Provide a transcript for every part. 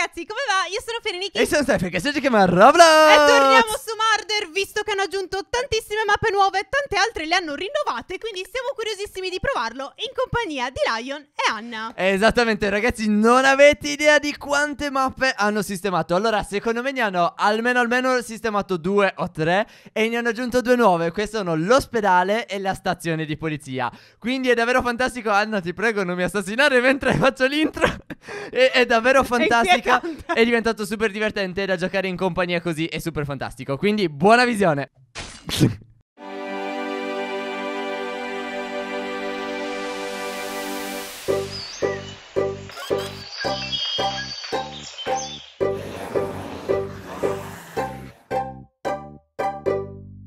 ragazzi, come va? Io sono Federica. E sono Stefano, che si chiama Roblox. E torniamo su Mario order visto che hanno aggiunto tantissime mappe nuove tante altre le hanno rinnovate, quindi siamo curiosissimi di provarlo in compagnia di Lion e Anna. Esattamente ragazzi, non avete idea di quante mappe hanno sistemato. Allora, secondo me ne hanno almeno almeno sistemato due o tre e ne hanno aggiunto due nuove, queste sono l'ospedale e la stazione di polizia. Quindi è davvero fantastico, Anna ti prego non mi assassinare mentre faccio l'intro. è, è davvero fantastica, è diventato super divertente da giocare in compagnia così, è super fantastico. Quindi buona visione.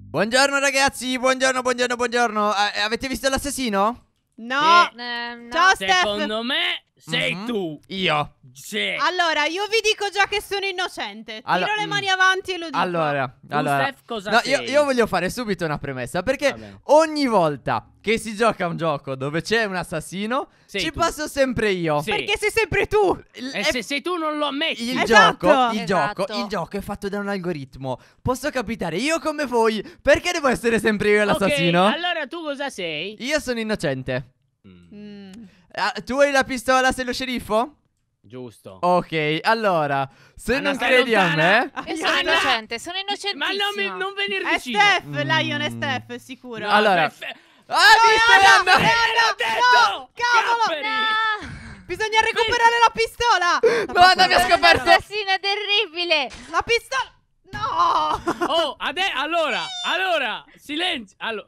Buongiorno ragazzi, buongiorno, buongiorno, buongiorno. A- eh, eh, avete visto l'assassino? No. Sì. Eh, no. Ciao Steph. Secondo me sei mm-hmm. tu. Io. Sì. Allora, io vi dico già che sono innocente. Tiro allora, le mm. mani avanti e lo dico. Allora, allora. Steph, cosa no, io, io, voglio fare subito una premessa. Perché ogni volta che si gioca un gioco dove c'è un assassino, sei ci tu. passo sempre io. Sì. Perché sei sempre tu. L e eh, se sei tu non lo ammetti. Il, esatto. gioco, il, esatto. gioco, il esatto. gioco è fatto da un algoritmo. Posso capitare io come voi. Perché devo essere sempre io l'assassino? Okay, allora tu cosa sei? Io sono innocente. Mm. Ah, tu hai la pistola, sei lo sceriffo? Giusto. Ok, allora, se Anna, non credi a me... Io eh, sono innocente, sono innocente. Ma non, mi, non venire È Steph, mm. Lion è Steph, sicuro. No, allora... Ah, no, no, no, no, no, cavolo! No. Bisogna recuperare la pistola! La no, andavi a scoperto! L'assassino è terribile! La pistola... No! Oh, ade- allora, allora, silenzio! Allora...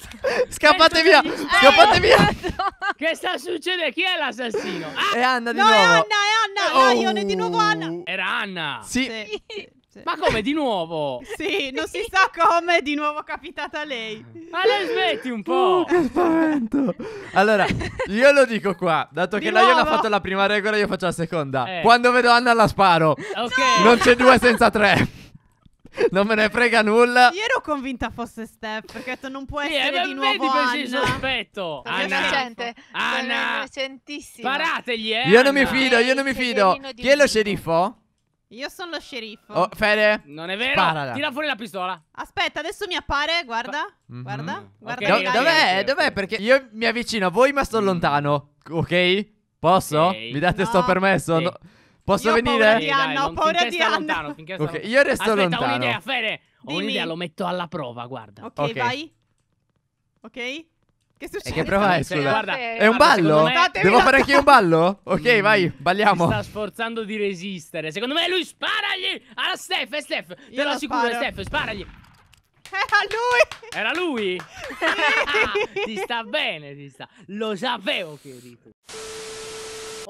Scappate via! Scappate eh, via! Esatto. Che sta succedendo? Chi è l'assassino? Ah! È Anna di no, nuovo! No, è Anna, è Anna! Oh. Lion di nuovo Anna! Era Anna! Sì! sì. Sì. Ma come di nuovo? sì, non si sa come è di nuovo capitata lei. Ma lei smetti un po'. Uh, che spavento. Allora, io lo dico qua, dato di che nuovo? ha fatto la prima regola, io faccio la seconda. Eh. Quando vedo Anna la sparo. Ok. No! Non c'è due senza tre. Non me ne frega nulla. Io ero convinta fosse Steph perché ho detto non può essere eh, di nuovo vedi Anna. Vedi sospetto. Anna. Innocente. Anna. Innocentissimo. Parategli, eh. Io non mi fido, io non mi fido. Chi è lo sceriffo? Io sono lo sceriffo. Oh, Fede. Non è vero. Sparala. Tira fuori la pistola. Aspetta, adesso mi appare. Guarda. Pa mhm. guarda. Mm -hmm. guarda okay. Do dov'è? Dov'è? Perché io mi avvicino a voi, ma sto mm. lontano. Ok? Posso? Okay. Mi date no. sto permesso? Sì. No. Posso io venire? Ho paura di Anna, ho paura di Anna. Lontano, finché okay, lontano. io resto Aspetta, lontano. Aspetta, ho un'idea, Fede. Ho Dimmi. un'idea, lo metto alla prova, guarda. Ok, okay. vai. Ok? Che succede? E che prova è, scusa? Guarda, è un ballo? Me... Devo fare anche io un ballo? Ok, mm. vai, balliamo. Si sta sforzando di resistere. Secondo me lui sparagli alla Steph, eh, Steph. Te lo assicuro, sparo. Steph, sparagli. Era lui! Era lui? Ah, ti sta bene, ti sta. Lo sapevo che eri tu.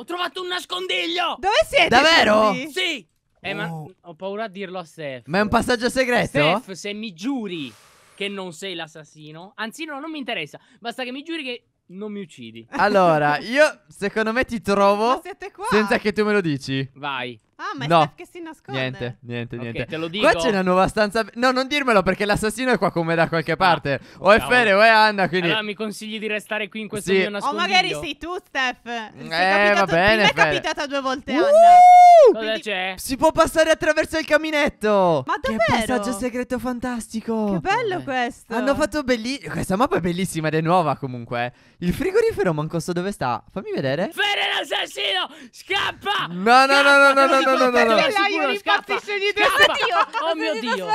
Ho trovato un nascondiglio! Dove siete? Davvero? Tutti? Sì! Eh, ma oh. ho paura a dirlo a Steph. Ma è un passaggio segreto? Steph, se mi giuri che non sei l'assassino, anzi no, non mi interessa, basta che mi giuri che non mi uccidi. Allora, io secondo me ti trovo senza che tu me lo dici. Vai. Ah, ma è no. Steph che si nasconde. Niente, niente, okay, niente. Te lo dico. Qua c'è una nuova stanza. No, non dirmelo perché l'assassino è qua come da qualche ah, parte. Ah, o è Fere o è Anna. Quindi... Allora mi consigli di restare qui in questo sì. mio nascondiglio. O magari sei tu, Steph. Sei eh, va bene. Mi è capitata due volte. Uh! Anna. Cosa c'è? Si può passare attraverso il caminetto. Ma davvero? Che passaggio segreto fantastico. Che bello eh. questo. Hanno fatto bellissimo. Questa mappa è bellissima ed è nuova comunque. Eh. Il frigorifero, manco so dove sta. Fammi vedere. Fere l'assassino! Scappa! No, no, Scappa, no, no, no, no no, no, no, no. L'aio rimpazzisce di Dio. Oh mio Dio.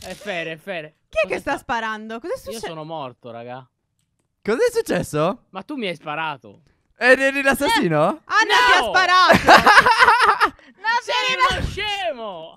È fere, è fere. Chi è che sta sparando? Cos'è successo? Io sono morto, raga. Cos'è successo? Ma tu mi hai sparato. Ed eri l'assassino? Eh, Anna ah, no! ti ha sparato! no, sei uno scemo!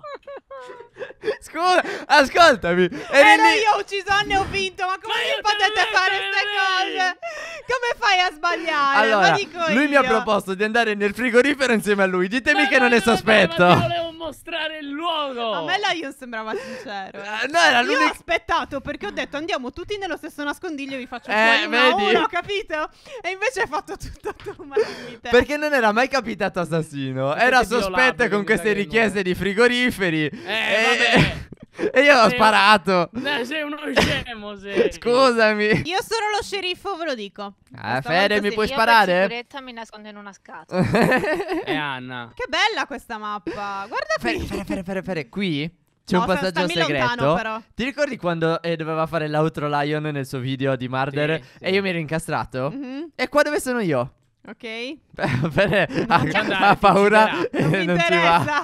Scusa, ascoltami! Eri Ero lì... io ho ucciso Anna e ho vinto, ma come ma potete fare queste cose? Come fai a sbagliare? Allora, lui io. mi ha proposto di andare nel frigorifero insieme a lui, ditemi ma che non è sospetto! mostrare il luogo. A me la Lion sembrava sincero. Eh, eh no, era l'unico... Io ho aspettato perché ho detto andiamo tutti nello stesso nascondiglio e vi faccio eh, uno, capito? E invece hai fatto tutto tu, Martite. Perché non era mai capitato assassino. Perché era sospetta con queste richieste di frigoriferi. Eh, e... vabbè. E io l'ho sparato. Un... Sei uno scemo, sei. Scusami. Io sono lo sceriffo, ve lo dico. Eh, Fede, mi puoi sparare? Per sicurezza mi nascondo in una scatola. e eh, Anna. Che bella questa mappa. Guarda Fede, qui. Fede, Fede, Fede, Fede, qui? C'è no, un passaggio segreto. Lontano, Ti ricordi quando eh, doveva fare l'outro Lion nel suo video di Marder? Sì, sì. E io mi ero incastrato? Mm -hmm. E qua dove sono io? Ok? ha, ah, ha paura e eh, non, non ci va.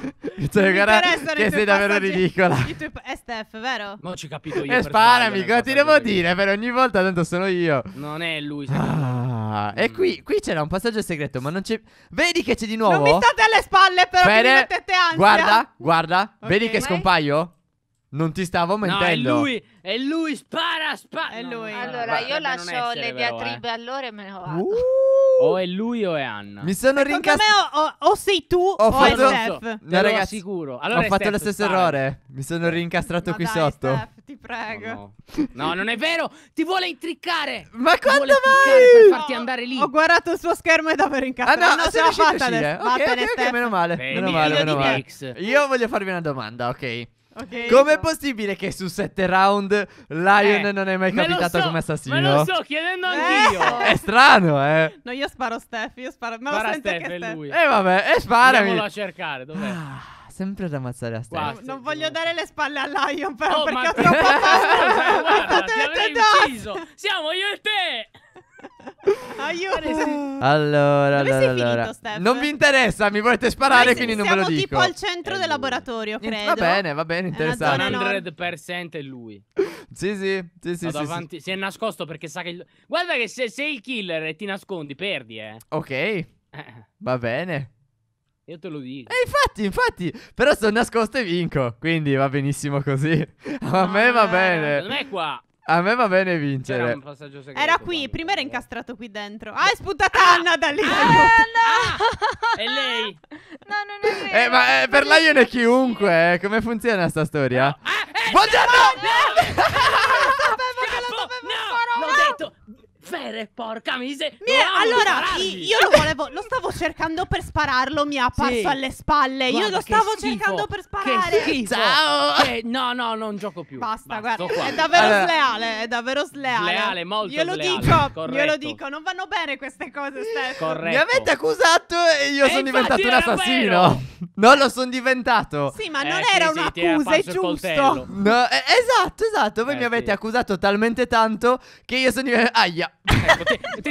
Cioè, non guarda, che sei davvero ridicola. Tue... Eh, è Steph, vero? Non ci capito io. E eh, sparami, cosa ti devo dire? Per ogni volta tanto sono io. Non è lui. Ah, e qui, qui c'era un passaggio segreto, ma non c'è. Vedi che c'è di nuovo. Non mi state alle spalle, però. Fede, mi mettete ansia. Guarda, guarda. Okay. Vedi che scompaio? Non ti stavo mentendo. No, è lui, è lui, spara, spara. È lui. allora, io lascio le eh. diatribe eh. all'ora e me ne vado. Uh. O è lui o è Anna. Mi sono rincastrato. O, o, sei tu ho o fatto... è Steph. No, Te ragazzi, sicuro. Allora ho fatto Steph, lo stesso spara. errore. Mi sono rincastrato Ma qui dai, sotto. Steph, ti prego. Oh, no. no. non è vero. Ti vuole intriccare. Ma quando mai? Per farti andare lì. Ho guardato il suo schermo e davvero incastrato. Ah, no, non ce l'ho fatta. Ok, ok, meno male. Meno male, meno male. Io voglio farvi una domanda, ok. Okay. Com'è ecco. possibile che su sette round Lion eh, non è mai capitato so, come assassino? Me lo so, chiedendo eh, anch'io. È strano, eh. No, io sparo Steph, io sparo. Ma spara lo sento Steph, che Steph. lui. Eh vabbè, e eh, sparami. Andiamolo a cercare, dov'è? Ah sempre ad ammazzare a Steph. Non, non voglio dare le spalle a Lion, però, oh, perché ma... ho troppo paura. Guarda, ti avrei ucciso. Siamo io e te. Aiuto. Ah, allora, allora, allora. Finito, non mi interessa, mi volete sparare, Noi quindi non ve lo dico. Siamo tipo al centro eh, del laboratorio, credo. Va bene, va bene, interessante. 100% è lui. Sì, sì, sì, sì, sì, Si è nascosto perché sa che il... Guarda che se sei il killer e ti nascondi, perdi, eh. Ok. Eh. Va bene. Io te lo dico. E eh, infatti, infatti. Però sono nascosto e vinco. Quindi va benissimo così. A me va bene. Non è qua. A me va bene vincere. Era un passaggio segreto. Era qui, prima era eh. incastrato qui dentro. Ah, è spuntata Anna da lì. Ah, ah no! Ah, è lei. No, non è lei. Eh, ma eh, per lei è chiunque. Eh. Come funziona sta storia? Ah, eh, Buongiorno! No, no! bere, porca miseria! allora, io lo volevo, lo stavo cercando per spararlo, mi ha apparso sì. alle spalle. Guarda, io lo stavo schifo, cercando per sparare. Che Ciao! Che, no, no, non gioco più. Basta, Basta guarda, è davvero allora, sleale, è davvero sleale. Sleale, molto io lo dico, io lo dico, non vanno bene queste cose, Stefano. Corretto. Mi avete accusato e io sono diventato un assassino. non lo sono diventato. Sì, ma eh, non eh, era sì, un'accusa, è giusto. No, eh, esatto, esatto. Voi eh, mi avete accusato talmente tanto che io sono diventato... Aia. Ecco, ti, ti,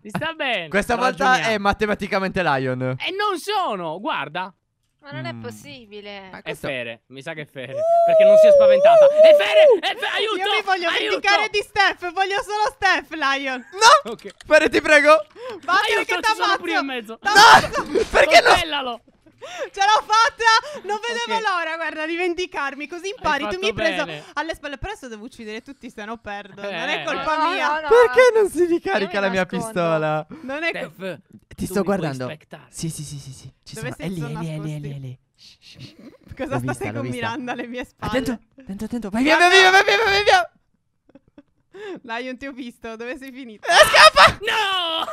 ti sta bene. Questa volta è matematicamente Lion. E non sono, guarda. Ma non mm. è possibile. È Fere, mi sa che è Fere. Uh, perché non si è uh! spaventata. È Fere, è Fere, aiuto! Io mi voglio aiuto! vendicare di Steph, voglio solo Steph, Lion. No! Okay. Fere, ti prego. Basta aiuto, che t'ammazzo. Pure in mezzo. No! Perché no? Ce l'ho fatta! Non vedevo okay. l'ora, guarda, di vendicarmi. Così impari. Tu mi hai preso bene. alle spalle. adesso devo uccidere tutti, se no perdo. Eh, non è eh, colpa no, mia. No, no, Perché non si ricarica la mia pistola? Non è colpa. mia. Ti sto guardando. Sì, sì, sì, sì, sì. Ci Dove sono. È lì, è lì, è lì, è lì, lì. Cosa sta vista, combinando alle mie spalle? Attento, attento, attento. Vai via, vai via, vai via, vai via. Lion, ti ho visto. Dove sei finito? Eh, scappa! No!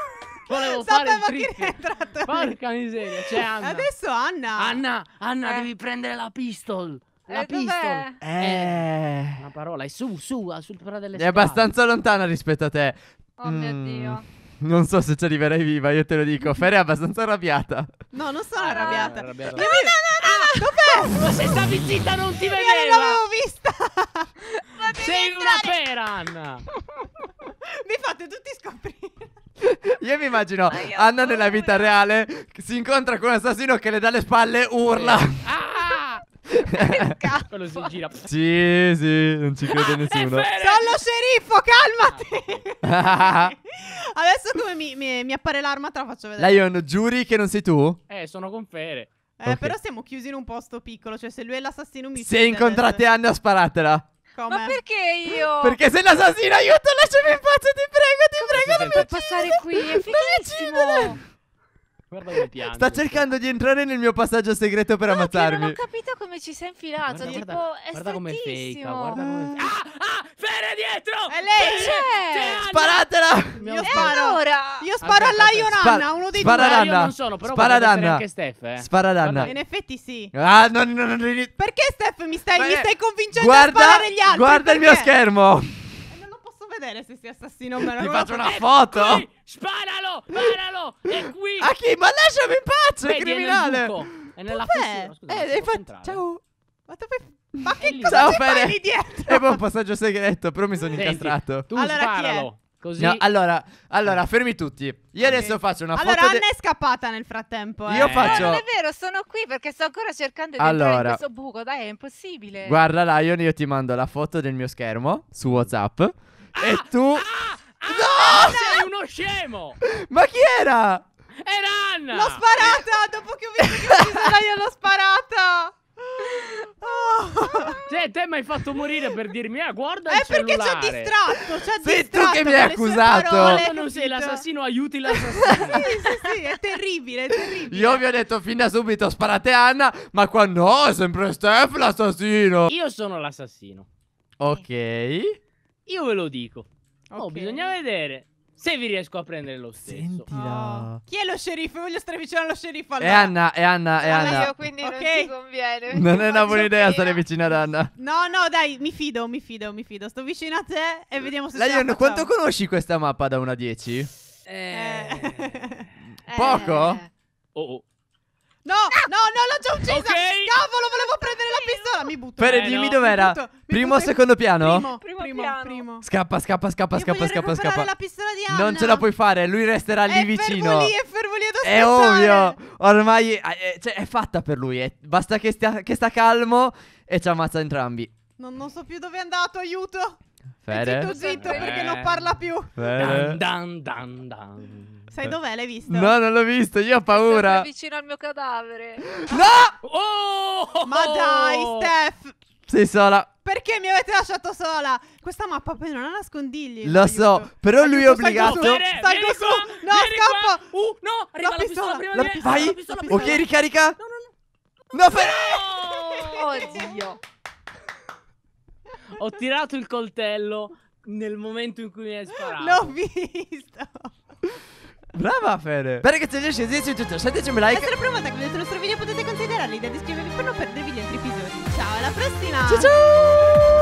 volevo fare il trick. Porca miseria, c'è Anna. Adesso Anna. Anna, Anna, eh. devi prendere la pistol. La eh, pistola. Eh. eh. Una parola, è su, su, sul delle spalle. È abbastanza lontana rispetto a te. Oh mm. mio Dio. Non so se ci arriverai viva, io te lo dico. Fer è abbastanza arrabbiata. No, non sono ah, arrabbiata. Ah, No, no, no, no. Dov'è? Oh, ma se stavi zitta non ti vedevo. Io non l'avevo vista. Sei una pera, Anna. Mi fate tutti scoprire. Io mi immagino Anna nella vita reale si incontra con un assassino che le dà le spalle, urla. Ah! Quello si gira. Sì, sì, non ci crede nessuno. Sono lo sceriffo, calmati. Ah, adesso come mi, mi- mi appare l'arma, te la faccio vedere. Lion, giuri che non sei tu? Eh, sono con Fere. Eh, Ok. Però siamo chiusi in un posto piccolo. Cioè, se lui è l'assassino, mi Se incontrate Anna, sparatela. Come? Ma perché io? Perché sei l'assassino, aiuto, lasciami in pace, ti prego, passare qui, è fighissimo. Guarda che piange. Sta cercando di entrare nel mio passaggio segreto per no, ammazzarmi. Non ho capito come ci sei infilato. Guarda, tipo, guarda, è guarda come è fake. Guarda come... Mm. Ah, ah, Fere dietro! È lei! C'è! Sparatela! Mi io sparo. Allora. Io sparo alla Anna. uno dei spara due. Spara non sono, però spara Danna. anche Steph, eh. Spara Danna. In effetti sì. Ah, no, no, no, no. Perché Steph mi stai, mi stai convincendo guarda, a sparare gli altri? Guarda perché? il mio schermo se sei assassino o meno. Ti faccio una foto? Qui, sparalo! Sparalo! È qui! A chi? Ma lasciami in pace, Vedi, criminale! È, nella fessura. Scusa, eh, Ciao! Ma dove... Ma che cosa Ciao, fai lì dietro? È un passaggio segreto, però mi sono Senti, incastrato. Tu allora, sparalo. Così. No, allora, allora, fermi tutti. Io okay. adesso faccio una allora, foto. Allora, Anna è scappata nel frattempo. Eh. Io faccio. No, non è vero, sono qui perché sto ancora cercando di allora, entrare in questo buco. Dai, è impossibile. Guarda, Lion, io ti mando la foto del mio schermo su WhatsApp e ah, tu... Ah, ah, no! Sei uno scemo! Ma chi era? Era Anna! L'ho sparata dopo che ho visto che ho ucciso lei, io l'ho sparata! Cioè, te mi hai fatto morire per dirmi, ah, guarda È perché ci ho distratto, ci ho Sei tu che mi hai accusato. Parole, non sei l'assassino, aiuti l'assassino. sì, sì, sì, è terribile, è terribile. Io vi ho detto fin da subito, sparate Anna, ma qua no, è sempre Steph l'assassino. Io sono l'assassino. Ok. Io ve lo dico. Oh, okay. Oh, bisogna vedere se vi riesco a prendere lo stesso. Sentila. Oh. Chi è lo sceriffo? Voglio stare vicino allo sceriffo. Allora. È Anna, è Anna, è Anna. Anna. Io quindi okay. non conviene. Non è una buona idea stare vicino ad Anna. No, no, dai, mi fido, mi fido, mi fido. Sto vicino a te e vediamo se Lion, quanto conosci questa mappa da 1 a 10? Eh. eh. Poco? Eh. Oh, oh. No, no, no, l'ho già uccisa. Ok. Cavolo, volevo prendere la pistola. Mi butto. Fede, eh, dimmi no. dov'era. Primo o secondo piano? Primo, primo, primo, primo. Scappa, scappa, scappa, Io scappa, scappa, scappa. la pistola di Anna. Non ce la puoi fare, lui resterà lì è vicino. Fermo lì, è fermo lì ad È ovvio. Ormai è, eh, eh, cioè, è fatta per lui. È, basta che stia, che sta calmo e ci ammazza entrambi. Non, non so più dove è andato, aiuto. Fede. Zitto, zitto, eh. perché non parla più. Fede. Dan, dan, dan, dan. Sai dov'è? L'hai visto? No, non l'ho visto, io ho paura. È vicino al mio cadavere. No! Oh! Ma dai, Steph! Sei sola. Perché mi avete lasciato sola? Questa mappa poi non ha nascondigli. Lo so, però lui è obbligato. Salgo su, no, scappa. Uh, no, arriva la, la pistola, pistola la, pistola, Vai. ok, ricarica. No, no, no. No, per... No! Oddio. Ho tirato il coltello nel momento in cui mi hai sparato. L'ho visto. Brava Fede. Beh ragazzi, riesci a dirci tutto. Lasciateci un like. Essere provata Che vedete il nostro video potete considerare l'idea di iscrivervi per non perdervi gli altri episodi. Ciao, alla prossima. Ciao ciao.